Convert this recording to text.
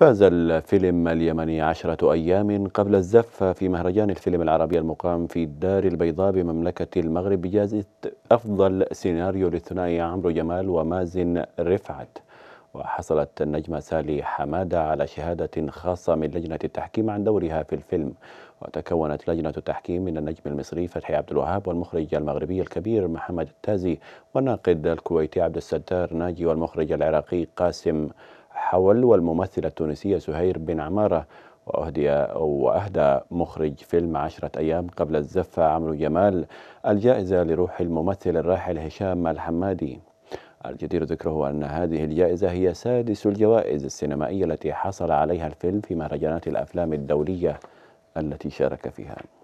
فاز الفيلم اليمني عشرة أيام قبل الزفة في مهرجان الفيلم العربي المقام في الدار البيضاء بمملكة المغرب بجائزة أفضل سيناريو للثنائي عمرو جمال ومازن رفعت وحصلت النجمة سالي حمادة على شهادة خاصة من لجنة التحكيم عن دورها في الفيلم وتكونت لجنة التحكيم من النجم المصري فتحي عبد الوهاب والمخرج المغربي الكبير محمد التازي والناقد الكويتي عبد الستار ناجي والمخرج العراقي قاسم حول والممثلة التونسية سهير بن عمارة وأهدي وأهدى مخرج فيلم عشرة أيام قبل الزفة عمرو جمال الجائزة لروح الممثل الراحل هشام الحمادي الجدير ذكره أن هذه الجائزة هي سادس الجوائز السينمائية التي حصل عليها الفيلم في مهرجانات الأفلام الدولية التي شارك فيها